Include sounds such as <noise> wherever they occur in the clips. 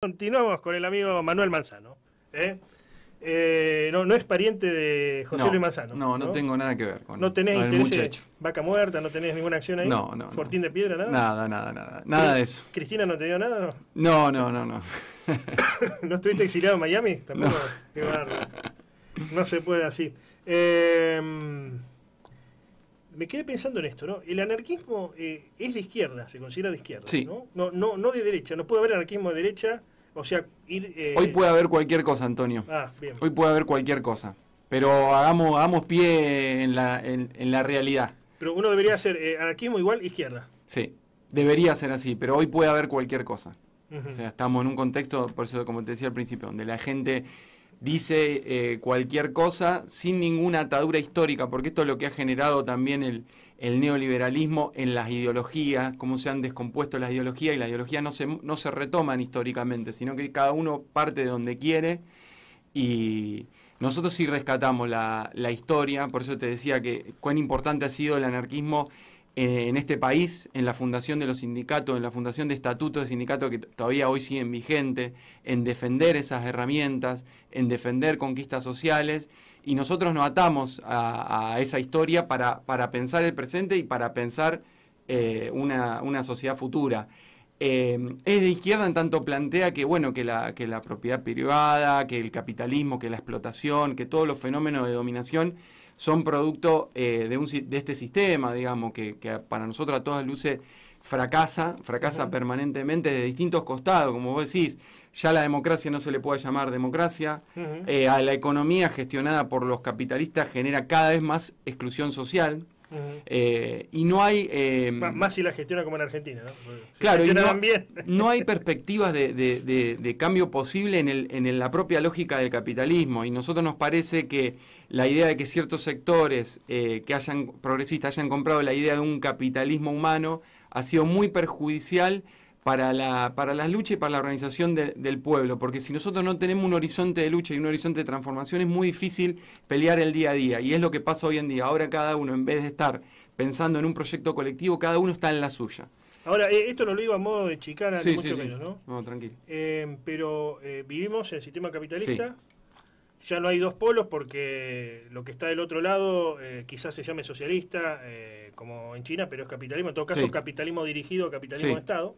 Continuamos con el amigo Manuel Manzano. ¿eh? Eh, no, es pariente de José Luis Manzano. No, no, tengo nada que ver con No tenés vaca muerta, no tenés ninguna acción ahí. No, no. Fortín de piedra, nada. Nada, nada, nada. Nada de eso. ¿Cristina no te dio nada? No, no, no, no. ¿No, <laughs> ¿No estuviste exiliado en Miami? Tampoco. No, se puede así. Em, me quedé pensando en esto, ¿no? El anarquismo eh, es de izquierda, se considera de izquierda, sí. ¿no? No, ¿no? No de derecha, no puede haber anarquismo de derecha o sea, ir... Eh, hoy puede haber cualquier cosa, Antonio. Ah, bien. Hoy puede haber cualquier cosa. Pero hagamos, pie en la, realidad. Pero uno debería ser eh, anarquismo igual izquierda. Sí, debería ser así, pero hoy puede haber cualquier cosa. O sea, estamos en un contexto, por eso como te decía al principio, donde la gente dice eh, cualquier cosa sin ninguna atadura histórica, porque esto es lo que ha generado también el, neoliberalismo en las ideologías, cómo se han descompuesto las ideologías y las ideologías no se, no se retoman históricamente, sino que cada uno parte de donde quiere y nosotros sí rescatamos la, la historia, por eso te decía que cuán importante ha sido el anarquismo eh, en este país, en la fundación de los sindicatos, en la fundación de estatutos de sindicatos que todavía hoy siguen vigentes, en defender esas herramientas, en defender conquistas sociales, y nosotros nos atamos a, esa historia para, pensar el presente y para pensar eh, una, sociedad futura. Eh, es de izquierda en tanto plantea que, bueno, que la propiedad privada, que el capitalismo, que la explotación, que todos los fenómenos de dominación son producto eh, de, un, de este sistema, digamos, que, para nosotros a todas luces fracasa, fracasa permanentemente de distintos costados, como vos decís, ya la democracia no se le puede llamar democracia, eh, a la economía gestionada por los capitalistas genera cada vez más exclusión social, eh, y no hay... Eh, más si la gestiona como en Argentina, ¿no? claro, no, no, hay <laughs> perspectivas de, cambio posible en, el, en la propia lógica del capitalismo. Y nosotros nos parece que la idea de que ciertos sectores eh, que hayan progresistas hayan comprado la idea de un capitalismo humano ha sido muy perjudicial para la, para la lucha y para la organización del pueblo, porque si nosotros no tenemos un horizonte de lucha y un horizonte de transformación es muy difícil pelear el día a día, y es lo que pasa hoy en día. Ahora cada uno, en vez de estar pensando en un proyecto colectivo, cada uno está en la suya. Ahora, eh, esto no lo digo a modo de chicana, sí, mucho menos, ¿no? No, tranquilo. Em, pero eh, vivimos en el sistema capitalista, ya no hay dos polos porque lo que está del otro lado eh, quizás se llame socialista, como en China, pero es capitalismo, en todo caso capitalismo dirigido, a capitalismo de Estado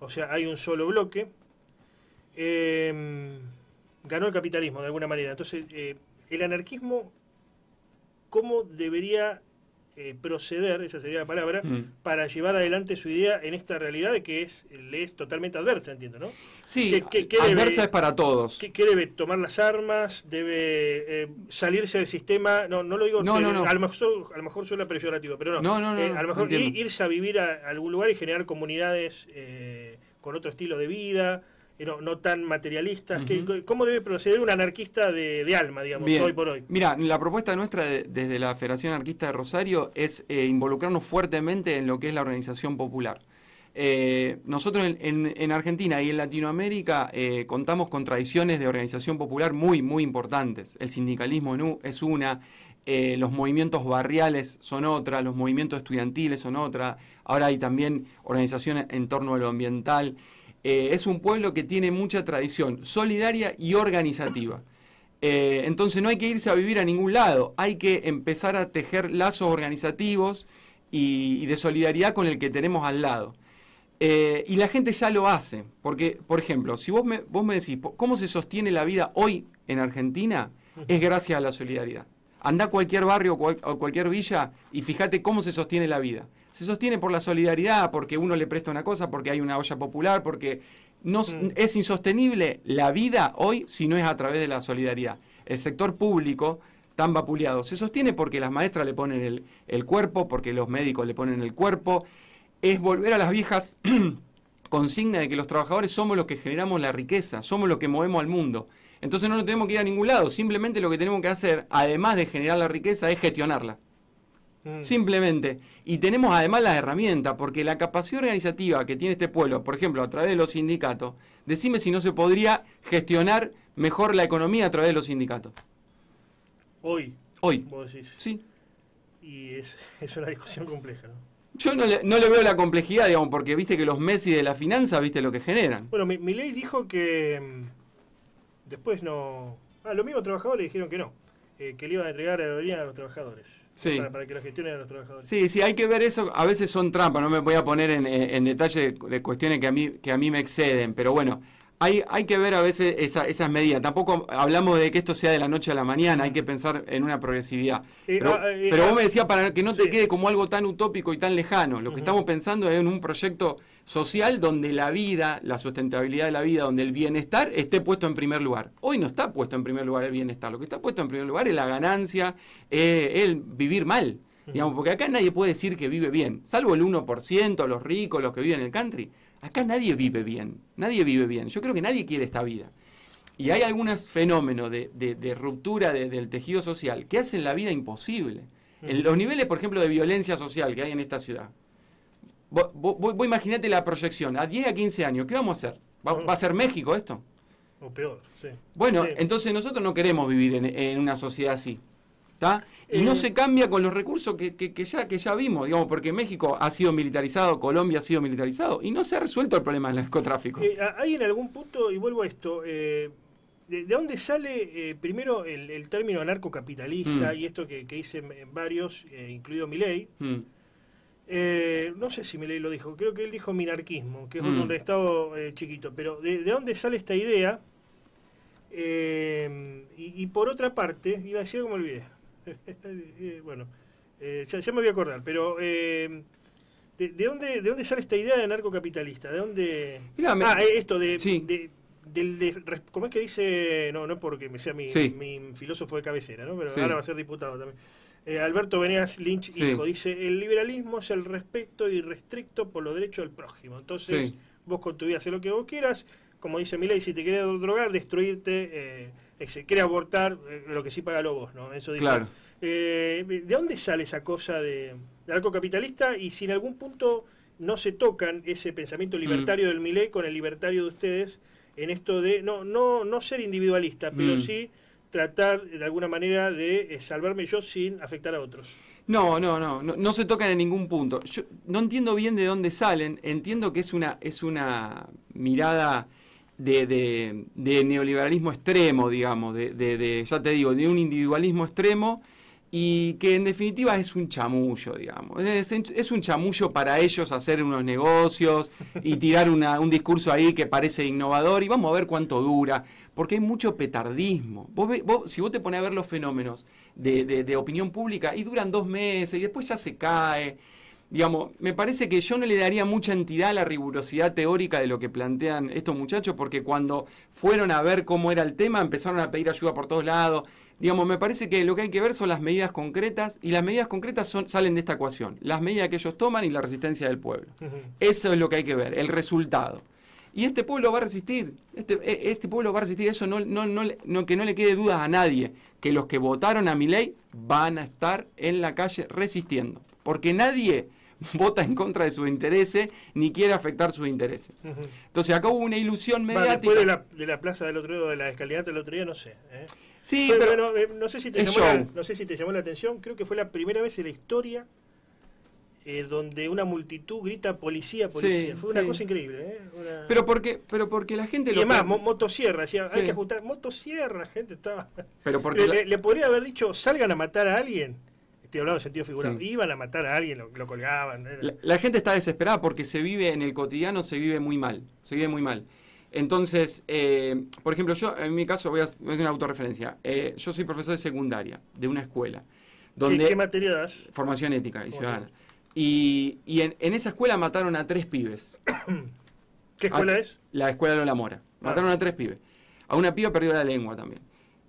o sea, hay un solo bloque. Em, ganó el capitalismo de alguna manera. Entonces, eh, el anarquismo, ¿cómo debería eh, proceder, esa sería la palabra, mm. para llevar adelante su idea en esta realidad que es, le es totalmente adversa, entiendo, ¿no? Sí, que adversa es para todos. Que debe? ¿Tomar las armas? ¿Debe eh, salirse del sistema? No, no lo digo, no, eh, A, lo mejor, a suena peyorativo, pero no. No, a lo mejor ir, irse a vivir a algún lugar y generar comunidades con otro estilo de vida no, tan materialistas. ¿Cómo debe proceder un anarquista de, alma, digamos, hoy por hoy? Mira, la propuesta nuestra desde la Federación Anarquista de Rosario es eh, involucrarnos fuertemente en lo que es la organización popular. Eh, nosotros en, Argentina y en Latinoamérica eh, contamos con tradiciones de organización popular muy, muy importantes. El sindicalismo es una, los movimientos barriales son otra, los movimientos estudiantiles son otra, ahora hay también organizaciones en torno a lo ambiental. Eh, es un pueblo que tiene mucha tradición solidaria y organizativa. Eh, entonces no hay que irse a vivir a ningún lado, hay que empezar a tejer lazos organizativos y, de solidaridad con el que tenemos al lado. Eh, y la gente ya lo hace, porque, por ejemplo, si vos me decís, ¿cómo se sostiene la vida hoy en Argentina? Es gracias a la solidaridad. Anda a cualquier barrio o cualquier villa y fíjate cómo se sostiene la vida. Se sostiene por la solidaridad, porque uno le presta una cosa, porque hay una olla popular, porque no, mm. es insostenible la vida hoy si no es a través de la solidaridad. El sector público tan vapuleado se sostiene porque las maestras le ponen el, el cuerpo, porque los médicos le ponen el cuerpo. Es volver a las viejas <clears throat> consigna de que los trabajadores somos los que generamos la riqueza, somos los que movemos al mundo. Entonces no nos tenemos que ir a ningún lado, simplemente lo que tenemos que hacer, además de generar la riqueza, es gestionarla. Mm. Simplemente. Y tenemos además las herramientas, porque la capacidad organizativa que tiene este pueblo, por ejemplo, a través de los sindicatos, decime si no se podría gestionar mejor la economía a través de los sindicatos. Hoy. Hoy. Sí. Y es una discusión compleja, ¿no? Yo no le, no veo la complejidad, digamos, porque viste que los Messi de la finanza, viste lo que generan. Bueno, mi, ley dijo que mm, después no... Ah, los mismos trabajadores le dijeron que no, eh, que le iban a entregar a los trabajadores. Sí. Para, que lo gestionen a los trabajadores. Sí, sí, hay que ver eso. A veces son trampas, no me voy a poner en, detalle de cuestiones que a mí, que a mí me exceden, pero bueno hay, que ver a veces esa, esas medidas. Tampoco hablamos de que esto sea de la noche a la mañana, hay que pensar en una progresividad. pero, ah, ah, vos me decías, para que no te quede como algo tan utópico y tan lejano, lo que estamos pensando es en un proyecto social donde la vida, la sustentabilidad de la vida, donde el bienestar esté puesto en primer lugar. Hoy no está puesto en primer lugar el bienestar, lo que está puesto en primer lugar es la ganancia, eh, el vivir mal. Digamos, porque acá nadie puede decir que vive bien, salvo el 1%, los ricos, los que viven en el country. Acá nadie vive bien, nadie vive bien. Yo creo que nadie quiere esta vida. Y hay algunos fenómenos de, ruptura del tejido social que hacen la vida imposible. En los niveles, por ejemplo, de violencia social que hay en esta ciudad. Vos, imaginate la proyección, a 10 a 15 años, ¿qué vamos a hacer? ¿Va, a ser México esto? O peor, sí. Bueno, entonces nosotros no queremos vivir en una sociedad así. Y no eh, se cambia con los recursos que, ya, que ya vimos, digamos, porque México ha sido militarizado, Colombia ha sido militarizado, y no se ha resuelto el problema del narcotráfico. Eh, hay en algún punto, y vuelvo a esto, eh, de, dónde sale primero el, término anarcocapitalista mm. y esto que, que en varios, incluido Milei? Mm. no sé si Milei lo dijo, creo que él dijo minarquismo, que es un mm. estado chiquito, pero de, dónde sale esta idea? Y, y, por otra parte, iba a decir como olvidé. <laughs> Eh, bueno, eh, ya, me voy a acordar, pero eh, ¿de, dónde, ¿de dónde sale esta idea de narcocapitalista? ¿De dónde...? Ah, esto de, ¿cómo es que dice? No, no porque me sea mi, filósofo de cabecera, ¿no? Pero ahora va a ser diputado también. Alberto Venegas Lynch dijo dice, el liberalismo es el respeto irrestricto por los derechos del prójimo. Entonces, vos con tu vida haces lo que vos quieras, como dice y si te quieres drogar, destruirte, se quiere abortar, eh, lo que sí paga lobos, ¿no? Eso Claro. Eh, ¿De dónde sale esa cosa de, arco capitalista y si en algún punto no se tocan ese pensamiento mm. libertario del Milei con el libertario de ustedes en esto de no no no ser individualista, pero mm. sí tratar de alguna manera de eh, salvarme yo sin afectar a otros. No, no, no, no, se tocan en ningún punto. Yo no entiendo bien de dónde salen, entiendo que es una es una mirada de, neoliberalismo extremo, digamos, de, ya te digo, de un individualismo extremo y que en definitiva es un chamullo, digamos. Es, un chamullo para ellos hacer unos negocios y tirar un discurso ahí que parece innovador y vamos a ver cuánto dura, porque hay mucho petardismo. Vos, vos si vos te pones a ver los fenómenos de opinión pública y duran dos meses y después ya se cae digamos, me parece que yo no le daría mucha entidad a la rigurosidad teórica de lo que plantean estos muchachos, porque cuando fueron a ver cómo era el tema, empezaron a pedir ayuda por todos lados. Digamos, me parece que lo que hay que ver son las medidas concretas, y las medidas concretas salen de esta ecuación, las medidas que ellos toman y la resistencia del pueblo. Eso es lo que hay que ver, el resultado. Y este pueblo va a resistir, este, e, este pueblo va a resistir, eso no, no, no, no, que no le quede duda a nadie, que los que votaron a mi ley van a estar en la calle resistiendo, porque nadie <laughs> vota en contra de sus intereses ni quiere afectar sus intereses. Entonces acá hubo una ilusión mediática. después de la, plaza del otro día, de la escalinata del otro día, no sé. ¿eh? Sí, pero, eh, no, sé si te llamó la, no sé si te llamó la atención, creo que fue la primera vez en la historia eh, donde una multitud grita policía, policía. Fue una cosa increíble. ¿eh? Pero, porque, pero porque la gente y lo. además, motosierra, decía, hay que ajustar. Motosierra, gente estaba. Pero porque <laughs> le, le, podría haber dicho, salgan a matar a alguien. Te hablando de sentido figurado, iban a matar a alguien, lo, colgaban. La, gente está desesperada porque se vive en el cotidiano, se vive muy mal, se vive muy mal. Entonces, eh, por ejemplo, yo en mi caso voy a, hacer una autorreferencia. Eh, yo soy profesor de secundaria de una escuela. Donde ¿Qué, materia das? Formación ética y ciudadana. Y, en, esa escuela mataron a tres pibes. <coughs> ¿Qué escuela ah, es? La escuela de la Mora. Ah. Mataron a tres pibes. A una piba perdió la lengua también.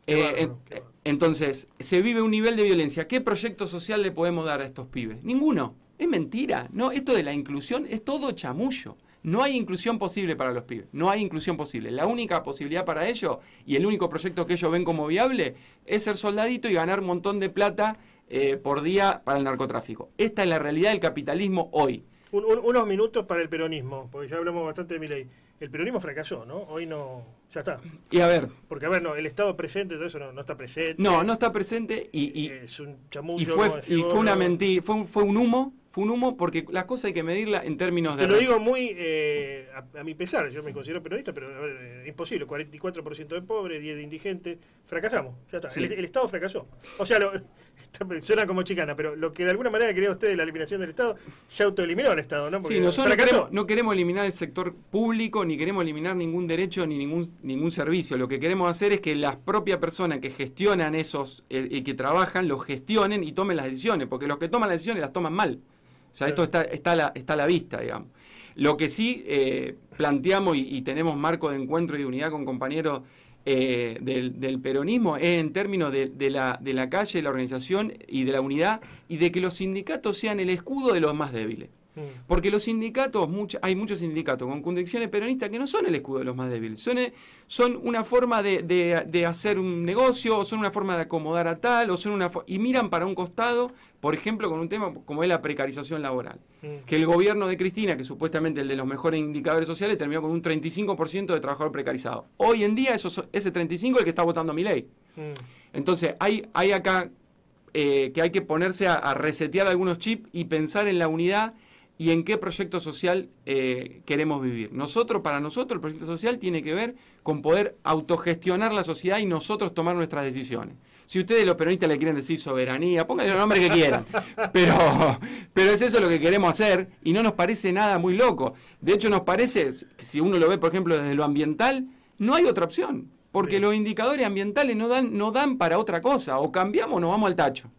Eh, eh entonces, se vive un nivel de violencia. ¿Qué proyecto social le podemos dar a estos pibes? Ninguno. Es mentira. No, esto de la inclusión es todo chamullo. No hay inclusión posible para los pibes. No hay inclusión posible. La única posibilidad para ellos y el único proyecto que ellos ven como viable es ser soldadito y ganar un montón de plata eh, por día para el narcotráfico. Esta es la realidad del capitalismo hoy. unos minutos para el peronismo, porque ya hablamos bastante de mi ley el peronismo fracasó, ¿no? Hoy no. Ya está. Y a ver. Porque, a ver, no, el Estado presente, todo eso no, está presente. No, no está presente y. y fue, una mentira, fue un, fue un humo fue un humo porque la cosa hay que medirla en términos de... Te lo digo muy eh, a, mi pesar, yo me considero periodista, pero es eh, imposible, 44% de pobres, 10 de indigentes, fracasamos, ya está, el, Estado fracasó. O sea, lo, <laughs> suena como chicana, pero lo que de alguna manera quería usted de la eliminación del Estado, se autoeliminó el Estado, ¿no? sí, nosotros no queremos, eliminar el sector público, ni queremos eliminar ningún derecho, ni ningún, ningún servicio, lo que queremos hacer es que las propias personas que gestionan esos eh, que trabajan, los gestionen y tomen las decisiones, porque los que toman las decisiones las toman mal. O sea, esto está, está, a, la, está la vista, digamos. Lo que sí eh, planteamos y, tenemos marco de encuentro y de unidad con compañeros eh, del, peronismo es en términos de la calle, de la organización y de la unidad y de que los sindicatos sean el escudo de los más débiles. Mm. Porque los sindicatos, hay muchos sindicatos con condiciones peronistas que no son el escudo de los más débiles, son, eh, son una forma de, hacer un negocio, o son una forma de acomodar a tal, o son una y miran para un costado, por ejemplo, con un tema como es la precarización laboral. Mm. Que el gobierno de Cristina, que supuestamente el de los mejores indicadores sociales, terminó con un 35% de trabajador precarizado. Hoy en día eso, ese 35% es el que está votando mi ley. Mm. Entonces, hay, hay acá eh, que hay que ponerse a resetear algunos chips y pensar en la unidad y en qué proyecto social eh, queremos vivir. Nosotros, para nosotros, el proyecto social tiene que ver con poder autogestionar la sociedad y nosotros tomar nuestras decisiones. Si ustedes los peronistas le quieren decir soberanía, pónganle el nombre que quieran. <laughs> Pero, pero es eso lo que queremos hacer y no nos parece nada muy loco. De hecho, nos parece, si uno lo ve, por ejemplo, desde lo ambiental, no hay otra opción. Porque los indicadores ambientales no dan, no dan para otra cosa. O cambiamos o nos vamos al tacho.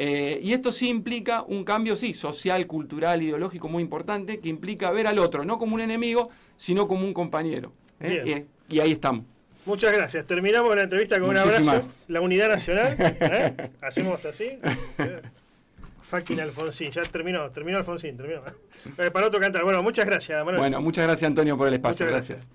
Eh, y esto sí implica un cambio, sí, social, cultural, ideológico muy importante, que implica ver al otro, no como un enemigo, sino como un compañero. ¿eh? Y, ahí estamos. Muchas gracias. Terminamos la entrevista con un abrazo. La unidad nacional. ¿eh? Hacemos así. Fucking Alfonsín. Ya terminó, terminó Alfonsín, terminó. Para otro cantar. Bueno, muchas gracias, Manuel. Bueno, muchas gracias, Antonio, por el espacio. gracias.